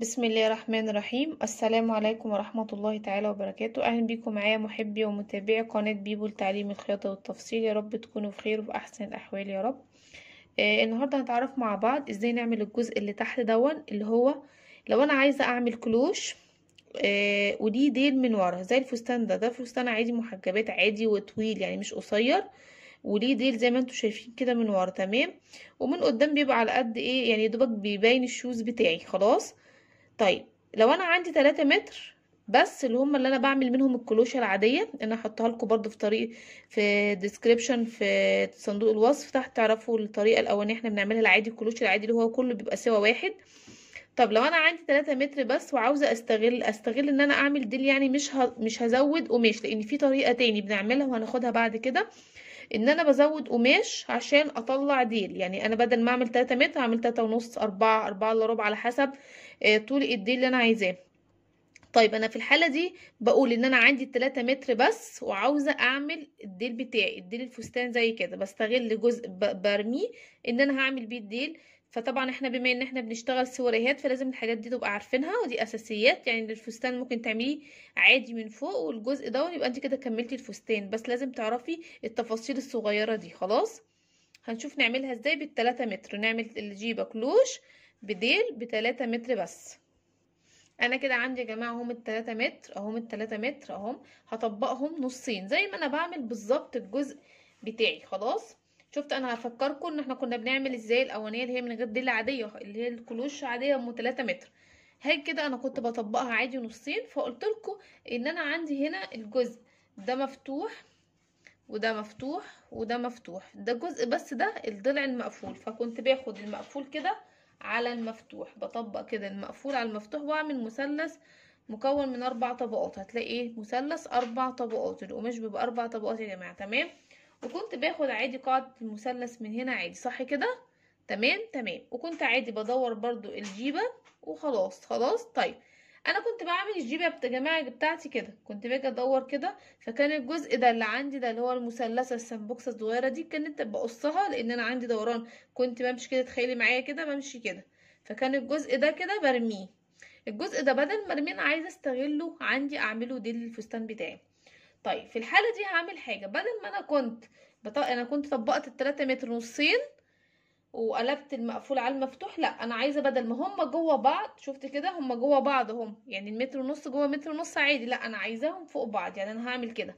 بسم الله الرحمن الرحيم السلام عليكم ورحمة الله تعالى وبركاته أهلا بكم معايا محبي ومتابعي قناة بيبو لتعليم الخياطة والتفصيل يا رب تكونوا بخير وفي أحسن الأحوال يا رب آه النهاردة هنتعرف مع بعض إزاي نعمل الجزء اللي تحت دون اللي هو لو أنا عايزة أعمل كلوش آه ودي ديل من ورا زي الفستان ده ده فستان عادي محجبات عادي وطويل يعني مش قصير وليه ديل زي ما انتم شايفين كده من ورا تمام ومن قدام بيبقى على قد ايه يعني دوبك بيبين الشوز بتاعي خلاص طيب لو انا عندي 3 متر بس اللي هم اللي انا بعمل منهم الكلوشه العاديه انا هحطها لكم برضو في طريق في ديسكريبشن في صندوق الوصف تحت تعرفوا الطريقه الاولانيه احنا بنعملها العادي الكلوشة العادي اللي هو كله بيبقى سوا واحد طب لو انا عندي 3 متر بس وعاوزه استغل استغل ان انا اعمل ديل يعني مش ه... مش هزود قماش لان في طريقه تاني بنعملها وهناخدها بعد كده ان انا بزود قماش عشان اطلع ديل يعني انا بدل ما اعمل 3 متر هعمل 3 ونص 4 4 الا ربع على حسب آه، طول ايه اللي انا عايزاه طيب انا في الحاله دي بقول ان انا عندي 3 متر بس وعاوزه اعمل الديل بتاعي الديل الفستان زي كده بستغل جزء برميه ان انا هعمل بيه الديل فطبعا احنا بما ان احنا بنشتغل سواريهات فلازم الحاجات دي تبقى عارفينها ودي اساسيات يعني الفستان ممكن تعمليه عادي من فوق والجزء ده يبقى انت كده كملتي الفستان بس لازم تعرفي التفاصيل الصغيره دي خلاص هنشوف نعملها ازاي بالتلاتة متر نعمل الجيبه كلوش بديل بتلاتة متر بس انا كده عندي يا جماعه اهم التلاتة متر اهم التلاتة متر اهم هطبقهم نصين زي ما انا بعمل بالظبط الجزء بتاعي خلاص شفت انا هفكركم ان احنا كنا بنعمل ازاي الاوانيه اللي هي من غير ديل عاديه اللي هي الكلوش عاديه ام 3 متر هاي كده انا كنت بطبقها عادي نصين فقلت لكم ان انا عندي هنا الجزء ده مفتوح وده مفتوح وده مفتوح ده جزء بس ده الضلع المقفول فكنت باخد المقفول كده على المفتوح بطبق كده المقفول على المفتوح واعمل مثلث مكون من اربع طبقات هتلاقي ايه مثلث اربع طبقات القماش بيبقى اربع طبقات يا جماعه تمام وكنت باخد عادي قاعده المثلث من هنا عادي صح كده تمام تمام وكنت عادي بدور برضو الجيبه وخلاص خلاص طيب انا كنت بعمل الجيبه بتجميع بتاعتي كده كنت باجي ادور كده فكان الجزء ده اللي عندي ده اللي هو المثلثه السنبوكسه الصغيره دي كانت بقصها لان انا عندي دوران كنت بمشي كده تخيلي معايا كده بمشي كده فكان الجزء ده كده برميه الجزء ده بدل ما ارميه عايزه استغله عندي اعمله ديل الفستان بتاعي طيب في الحاله دي هعمل حاجه بدل ما انا كنت بط... انا كنت طبقت التلاتة متر نصين وقلبت المقفول على المفتوح لا انا عايزه بدل ما هما جوه بعض شفت كده هما جوه بعض هم يعني المتر ونص جوه متر ونص عادي لا انا عايزاهم فوق بعض يعني انا هعمل كده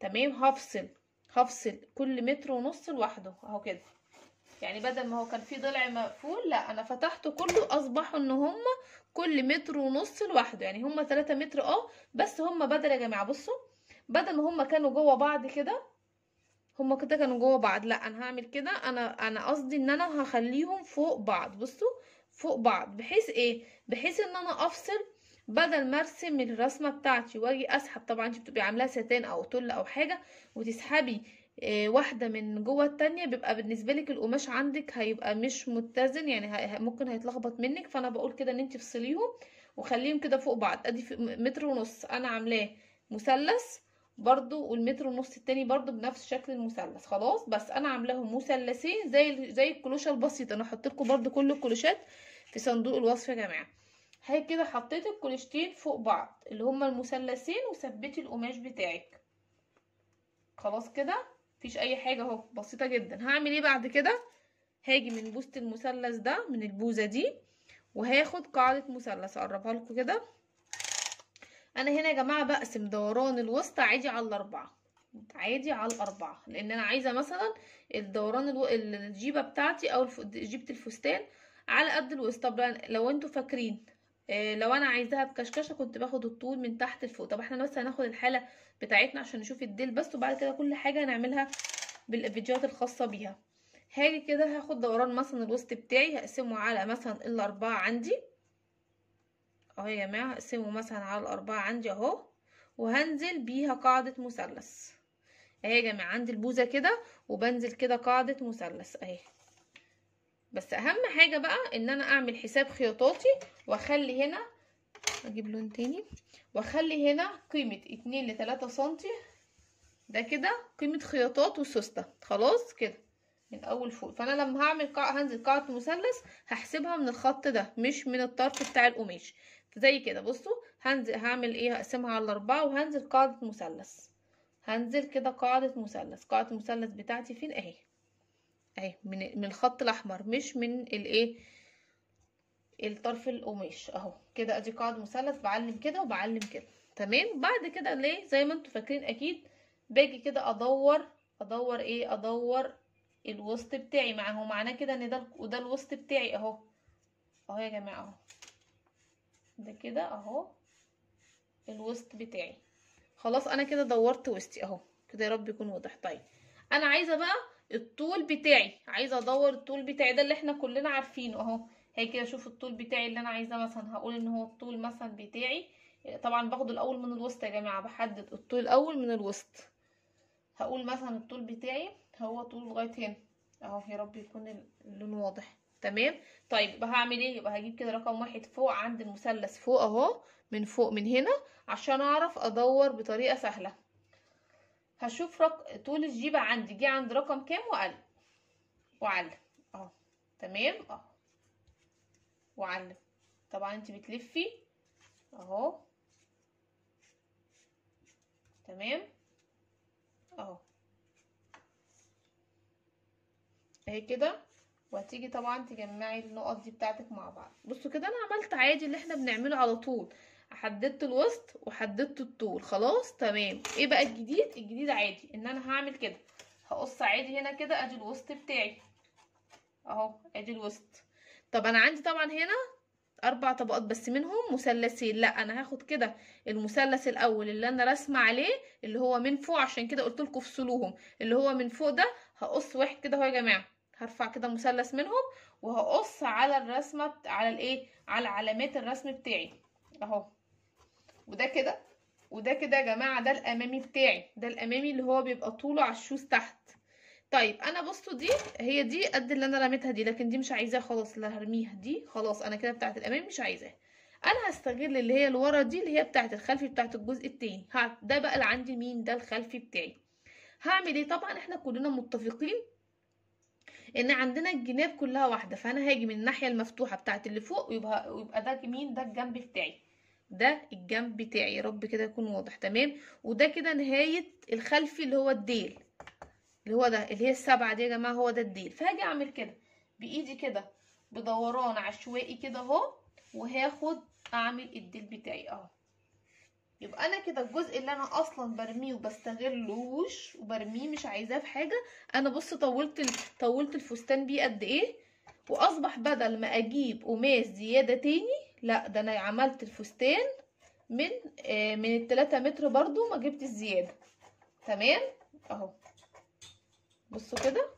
تمام هفصل هفصل كل متر ونص لوحده اهو كده يعني بدل ما هو كان فيه ضلع مقفول لا انا فتحته كله اصبحوا ان هما كل متر ونص لوحده يعني هما 3 متر اه بس هما بدل يا جماعه بصوا بدل ما هما كانوا جوه بعض كده هما كده كانوا جوه بعض لا انا هعمل كده انا انا قصدي ان انا هخليهم فوق بعض بصوا فوق بعض بحيث ايه بحيث ان انا افصل بدل ما ارسم الرسمه بتاعتي واجي اسحب طبعا انت بتبقي عاملاها ستان او تل او حاجه وتسحبي إيه واحده من جوه التانية بيبقى بالنسبه لك القماش عندك هيبقى مش متزن يعني ممكن هيتلخبط منك فانا بقول كده ان انت افصليهم وخليهم كده فوق بعض ادي متر ونص انا عاملاه مثلث برضو والمتر ونص التاني برضو بنفس شكل المثلث خلاص بس انا عاملاهم مثلثين زي زي الكلوشه البسيطه انا هحط لكم برضو كل الكلوشات في صندوق الوصف يا جماعه هاي كده حطيت الكلوشتين فوق بعض اللي هما المثلثين وثبتي القماش بتاعك خلاص كده مفيش اي حاجه اهو بسيطه جدا هعمل ايه بعد كده هاجي من بوست المثلث ده من البوزه دي وهاخد قاعده مثلث اقربها لكم كده انا هنا يا جماعه بقسم دوران الوسطى عادي على الاربعه عادي على الاربعه لان انا عايزه مثلا الدوران الو... الجيبه بتاعتي او الف... جيبه الفستان على قد الوسط طب لو انتوا فاكرين إيه لو انا عايزاها بكشكشه كنت باخد الطول من تحت لفوق طب احنا بس هناخد الحاله بتاعتنا عشان نشوف الديل بس وبعد كده كل حاجه هنعملها بالفيديوهات الخاصه بيها هاجي كده هاخد دوران مثلا الوسط بتاعي هقسمه على مثلا الاربعه عندي اهو يا جماعه هقسمه مثلا على الاربعه عندي اهو وهنزل بيها قاعده مثلث اهي يا جماعه عندي البوزه كده وبنزل كده قاعده مثلث اهي بس اهم حاجه بقى ان انا اعمل حساب خياطاتي واخلي هنا اجيب لون تاني واخلي هنا قيمه اتنين لتلاته سنتي ده كده قيمه خياطات وسوسته خلاص كده من اول فوق فانا لما هعمل قاع هنزل قاعة مثلث هحسبها من الخط ده مش من الطرف بتاع القماش زي كده بصوا هنزل هعمل ايه هقسمها على اربعه وهنزل قاعدة مثلث هنزل كده قاعدة مثلث قاعدة المثلث بتاعتي فين اهي اهي من من الخط الاحمر مش من الايه الطرف القماش اهو كده ادي قاعدة مثلث بعلم كده وبعلم كده تمام بعد كده ليه زي ما انتوا فاكرين اكيد باجي كده ادور ادور ايه ادور الوسط بتاعي مع هو معناه كده ان ده وده الوسط بتاعي اهو اهو يا جماعه اهو ده كده اهو الوسط بتاعي خلاص انا كده دورت وسطي اهو كده يا رب يكون واضح طيب انا عايزه بقى الطول بتاعي عايزه ادور الطول بتاعي ده اللي احنا كلنا عارفينه اهو هي كده اشوف الطول بتاعي اللي انا عايزاه مثلا هقول ان هو الطول مثلا بتاعي طبعا باخده الاول من الوسط يا جماعه بحدد الطول الاول من الوسط هقول مثلا الطول بتاعي هو طوله لغايه هنا اهو يا رب يكون اللون واضح تمام طيب يبقى هعمل ايه يبقى هجيب كده رقم واحد فوق عند المثلث فوق اهو من فوق من هنا عشان اعرف ادور بطريقه سهله هشوف رق... طول الجيبه عندي جه عند رقم كام واقل واعلم اهو تمام اهو واعلم طبعا انت بتلفي اهو تمام اهي كده وهتيجي طبعا تجمعي النقط دي بتاعتك مع بعض بصوا كده انا عملت عادي اللي احنا بنعمله على طول حددت الوسط وحددت الطول خلاص تمام ايه بقى الجديد الجديد عادي ان انا هعمل كده هقص عادي هنا كده ادي الوسط بتاعي اهو ادي الوسط طب انا عندي طبعا هنا اربع طبقات بس منهم مثلثين لا انا هاخد كده المثلث الاول اللي انا رسمه عليه اللي هو من فوق عشان كده قلت لكم افصلوهم اللي هو من فوق ده هقص واحد كده اهو يا جماعه هرفع كده مثلث منهم وهقص على الرسمه على الايه على علامات الرسم بتاعي اهو وده كده وده كده يا جماعه ده الامامي بتاعي ده الامامي اللي هو بيبقى طوله على الشوز تحت طيب انا بصوا دي هي دي قد اللي انا رميتها دي لكن دي مش عايزاها خلاص اللي هرميها دي خلاص انا كده بتاعت الامام مش عايزاها انا هستغل اللي هي الورا دي اللي هي بتاعت الخلفي بتاعت الجزء التاني ده بقى اللي عندي مين ده الخلفي بتاعي هعمل ايه طبعا احنا كلنا متفقين ان عندنا الجناب كلها واحده فانا هاجي من الناحيه المفتوحه بتاعه اللي فوق ويبقى ويبقى ده مين ده الجنب بتاعي ده الجنب بتاعي يا رب كده يكون واضح تمام وده كده نهايه الخلفي اللي هو الديل اللي هو ده اللي هي السبعه دي يا جماعه هو ده الديل فهاجي اعمل كده بايدي كده بدوران عشوائي كده اهو وهاخد اعمل الديل بتاعي اهو يبقى انا كده الجزء اللي انا اصلا برميه وبستغلوش وبرميه مش عايزاه في حاجه انا بص طولت طولت الفستان بيه قد ايه واصبح بدل ما اجيب قماش زياده تاني لا ده انا عملت الفستان من آه من التلاتة متر برضو ما جبت الزياده تمام اهو بصوا كده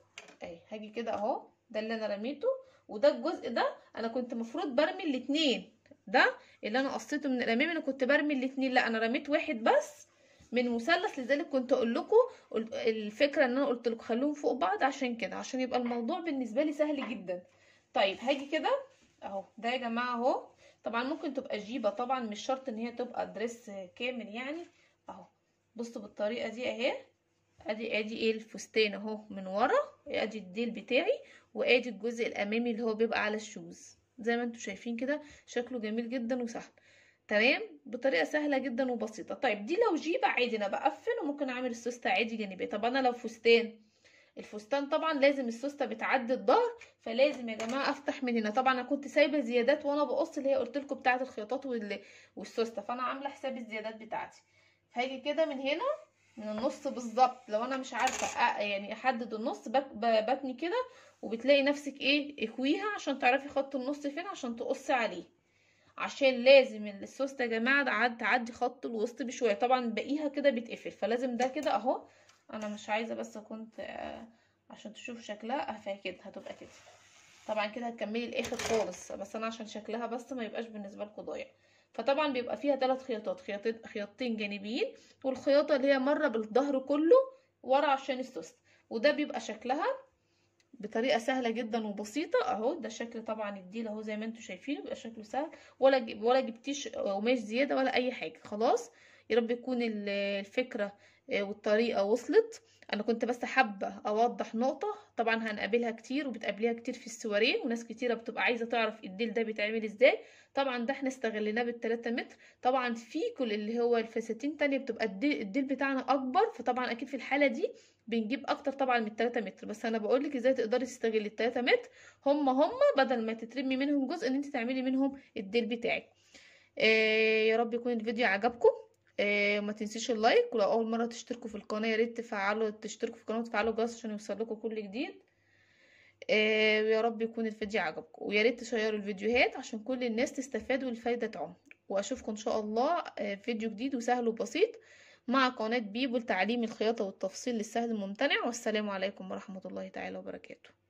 اهي هاجي كده اهو ده اللي انا رميته وده الجزء ده انا كنت مفروض برمي الاتنين ده اللي انا قصيته من الامام انا كنت برمي الاتنين لا انا رميت واحد بس من مثلث لذلك كنت اقول لكم الفكره ان انا قلت لكم خلوهم فوق بعض عشان كده عشان يبقى الموضوع بالنسبه لي سهل جدا طيب هاجي كده اهو ده يا جماعه اهو طبعا ممكن تبقى جيبه طبعا مش شرط ان هي تبقى دريس كامل يعني اهو بصوا بالطريقه دي اهي ادي ادي ايه الفستان اهو من ورا ادي الديل بتاعي وادي الجزء الامامي اللي هو بيبقى على الشوز زي ما انتم شايفين كده شكله جميل جدا وسهل تمام بطريقه سهله جدا وبسيطه طيب دي لو جيبه عادي انا بقفل وممكن اعمل السوسته عادي جانبيه طب انا لو فستان الفستان طبعا لازم السوسته بتعدي الظهر فلازم يا جماعه افتح من هنا طبعا انا كنت سايبه زيادات وانا بقص اللي هي قلت لكم بتاعه الخياطات والسوسته فانا عامله حساب الزيادات بتاعتي هاجي كده من هنا من النص بالظبط لو انا مش عارفه يعني احدد النص بتني كده وبتلاقي نفسك ايه اكويها عشان تعرفي خط النص فين عشان تقصي عليه عشان لازم السوسته يا جماعه عد تعدي خط الوسط بشويه طبعا باقيها كده بيتقفل فلازم ده كده اهو انا مش عايزه بس كنت عشان تشوف شكلها فهي كده هتبقى كده طبعا كده هتكملي الاخر خالص بس انا عشان شكلها بس ما يبقاش بالنسبه لكم ضايع فطبعا بيبقى فيها ثلاث خياطات خياطتين جانبيين والخياطه اللي هي مره بالظهر كله ورا عشان السوست وده بيبقى شكلها بطريقه سهله جدا وبسيطه اهو ده شكل طبعا الديل اهو زي ما انتم شايفين بيبقى شكله سهل ولا جب ولا جبتيش قماش زياده ولا اي حاجه خلاص يا رب يكون الفكره والطريقه وصلت انا كنت بس حابه اوضح نقطه طبعا هنقابلها كتير وبتقابليها كتير في السوارين وناس كتيره بتبقى عايزه تعرف إيه الديل ده بيتعمل ازاي طبعا ده احنا استغليناه بالتلاتة متر طبعا في كل اللي هو الفساتين تانية بتبقى الديل, الديل بتاعنا اكبر فطبعا اكيد في الحاله دي بنجيب اكتر طبعا من التلاتة متر بس انا بقولك ازاي تقدري تستغلي التلاتة متر هما هما بدل ما تترمي منهم جزء ان انت تعملي منهم الديل بتاعك آه يا رب يكون الفيديو عجبكم وما آه، تنسيش اللايك ولو اول مره تشتركوا في القناه يا ريت تفعلوا تشتركوا في القناه وتفعلوا الجرس عشان لكم كل جديد آه، ويا رب يكون الفيديو عجبكم ويا ريت تشيروا الفيديوهات عشان كل الناس تستفاد والفايده تعم واشوفكم ان شاء الله آه، فيديو جديد وسهل وبسيط مع قناه بيبو لتعليم الخياطه والتفصيل السهل الممتنع والسلام عليكم ورحمه الله تعالى وبركاته